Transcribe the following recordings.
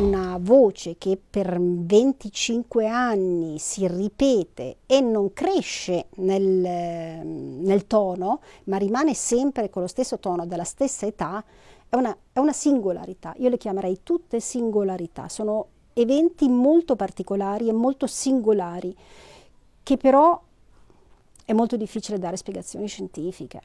una voce che per 25 anni si ripete e non cresce nel, nel tono, ma rimane sempre con lo stesso tono della stessa età, è una, è una singolarità. Io le chiamerei tutte singolarità, sono eventi molto particolari e molto singolari, che però è molto difficile dare spiegazioni scientifiche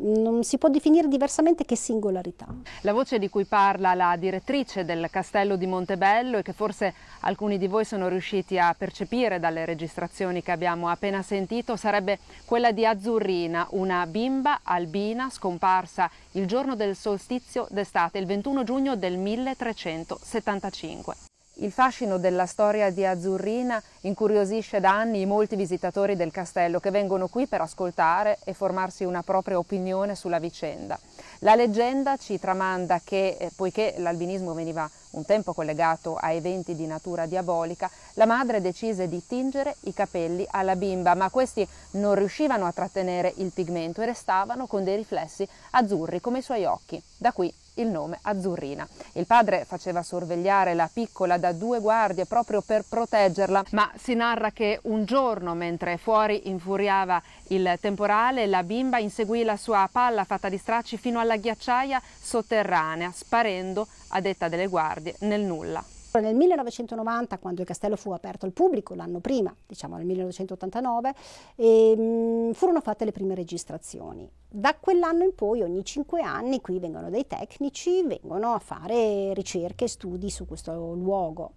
non si può definire diversamente che singolarità. La voce di cui parla la direttrice del castello di Montebello e che forse alcuni di voi sono riusciti a percepire dalle registrazioni che abbiamo appena sentito sarebbe quella di Azzurrina, una bimba albina scomparsa il giorno del solstizio d'estate, il 21 giugno del 1375. Il fascino della storia di Azzurrina incuriosisce da anni i molti visitatori del castello che vengono qui per ascoltare e formarsi una propria opinione sulla vicenda. La leggenda ci tramanda che, eh, poiché l'albinismo veniva un tempo collegato a eventi di natura diabolica, la madre decise di tingere i capelli alla bimba, ma questi non riuscivano a trattenere il pigmento e restavano con dei riflessi azzurri come i suoi occhi. Da qui il nome Azzurrina. Il padre faceva sorvegliare la piccola da due guardie proprio per proteggerla, ma si narra che un giorno, mentre fuori infuriava il temporale, la bimba inseguì la sua palla fatta di stracci fino alla ghiacciaia sotterranea, sparendo, a detta delle guardie, nel nulla. Nel 1990, quando il castello fu aperto al pubblico, l'anno prima, diciamo nel 1989, e, mh, furono fatte le prime registrazioni. Da quell'anno in poi, ogni cinque anni, qui vengono dei tecnici, vengono a fare ricerche e studi su questo luogo.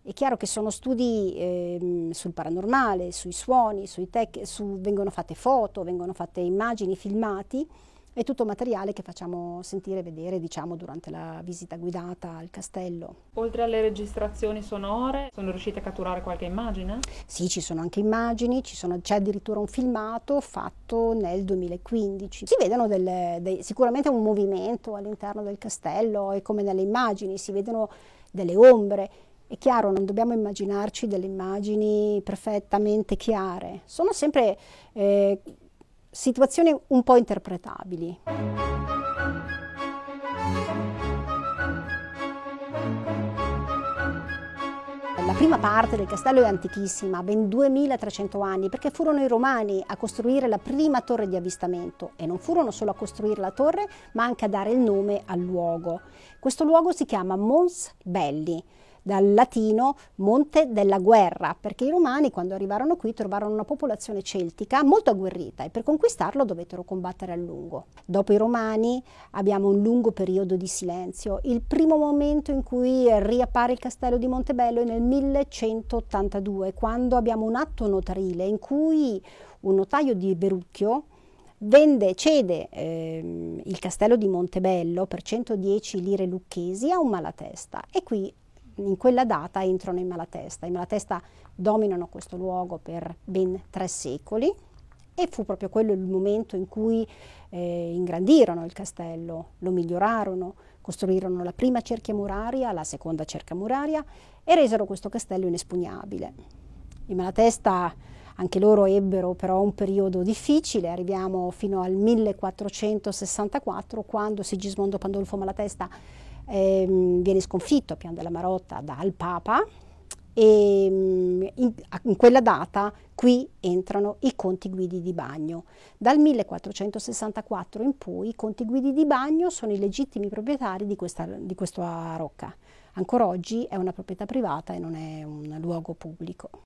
È chiaro che sono studi eh, sul paranormale, sui suoni, sui tech, su, vengono fatte foto, vengono fatte immagini, filmati, è tutto materiale che facciamo sentire e vedere diciamo, durante la visita guidata al castello. Oltre alle registrazioni sonore, sono riuscite a catturare qualche immagine? Sì, ci sono anche immagini, sono, c'è addirittura un filmato fatto nel 2015. Si vedono delle, dei, sicuramente un movimento all'interno del castello e come nelle immagini, si vedono delle ombre. È chiaro, non dobbiamo immaginarci delle immagini perfettamente chiare, sono sempre eh, situazioni un po' interpretabili. La prima parte del castello è antichissima, ben 2300 anni, perché furono i romani a costruire la prima torre di avvistamento e non furono solo a costruire la torre, ma anche a dare il nome al luogo. Questo luogo si chiama Mons Belli, dal latino monte della guerra, perché i romani quando arrivarono qui trovarono una popolazione celtica molto agguerrita e per conquistarlo dovettero combattere a lungo. Dopo i romani abbiamo un lungo periodo di silenzio. Il primo momento in cui riappare il castello di Montebello è nel 1182, quando abbiamo un atto notarile in cui un notaio di Berucchio vende, cede ehm, il castello di Montebello per 110 lire lucchesi a un malatesta e qui in quella data entrano i Malatesta. I Malatesta dominano questo luogo per ben tre secoli e fu proprio quello il momento in cui eh, ingrandirono il castello, lo migliorarono, costruirono la prima cerchia muraria, la seconda cerchia muraria e resero questo castello inespugnabile. I Malatesta anche loro ebbero però un periodo difficile, arriviamo fino al 1464 quando Sigismondo Pandolfo Malatesta ehm, viene sconfitto Pian della Marotta dal Papa e mm, in, in, quella data qui entrano i conti guidi di bagno. Dal 1464 in poi i conti guidi di bagno sono i legittimi proprietari di questa, di questa rocca. Ancora oggi è una proprietà privata e non è un luogo pubblico.